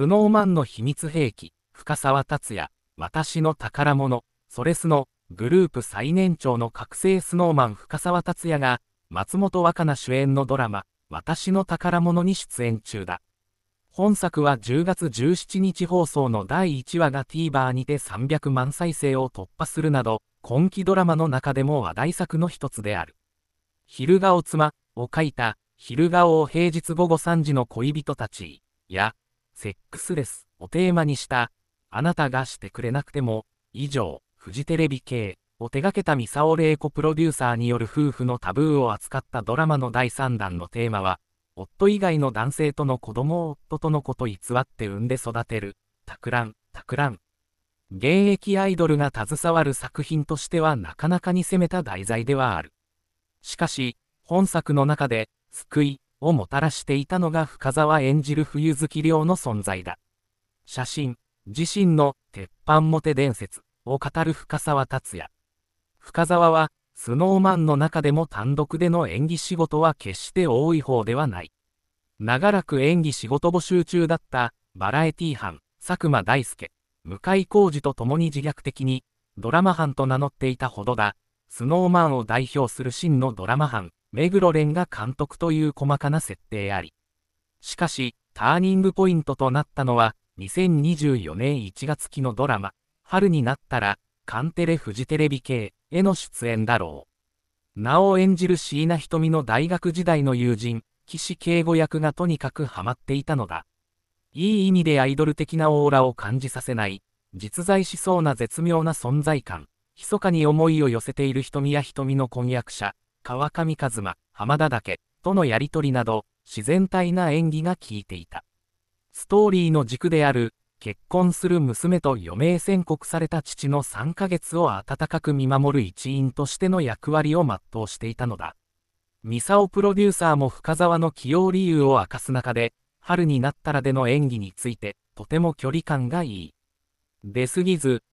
スノーマンの秘密兵器、深沢達也、私の宝物、それスのグループ最年長の覚醒スノーマン深沢達也が、松本若菜主演のドラマ、私の宝物に出演中だ。本作は10月17日放送の第1話が TVer にて300万再生を突破するなど、今期ドラマの中でも話題作の一つである。昼顔妻を書いた、昼顔を平日午後3時の恋人たちや、セックスレスをテーマにした、あなたがしてくれなくても、以上、フジテレビ系を手掛けたミサオレイコプロデューサーによる夫婦のタブーを扱ったドラマの第3弾のテーマは、夫以外の男性との子供を夫とのこと偽って産んで育てる、たくらん、たくらん。現役アイドルが携わる作品としてはなかなかに攻めた題材ではある。しかし、本作の中で、救い、をもたらしていたのが深沢演じる冬月亮の存在だ。写真、自身の鉄板モテ伝説を語る深沢達也。深沢は、スノーマンの中でも単独での演技仕事は決して多い方ではない。長らく演技仕事募集中だったバラエティ班、佐久間大介、向井浩二と共に自虐的にドラマ班と名乗っていたほどだ、スノーマンを代表する真のドラマ班、目黒蓮が監督という細かな設定あり。しかし、ターニングポイントとなったのは、2024年1月期のドラマ、春になったら、カンテレフジテレビ系への出演だろう。なお演じる椎名瞳の大学時代の友人、岸敬吾役がとにかくハマっていたのだ。いい意味でアイドル的なオーラを感じさせない、実在しそうな絶妙な存在感、密かに思いを寄せている瞳や瞳の婚約者、川上一馬、浜田岳とのやりとりなど、自然体な演技が効いていた。ストーリーの軸である、結婚する娘と余命宣告された父の3ヶ月を温かく見守る一員としての役割を全うしていたのだ。ミサオプロデューサーも深沢の起用理由を明かす中で、春になったらでの演技について、とても距離感がいい。出すぎず、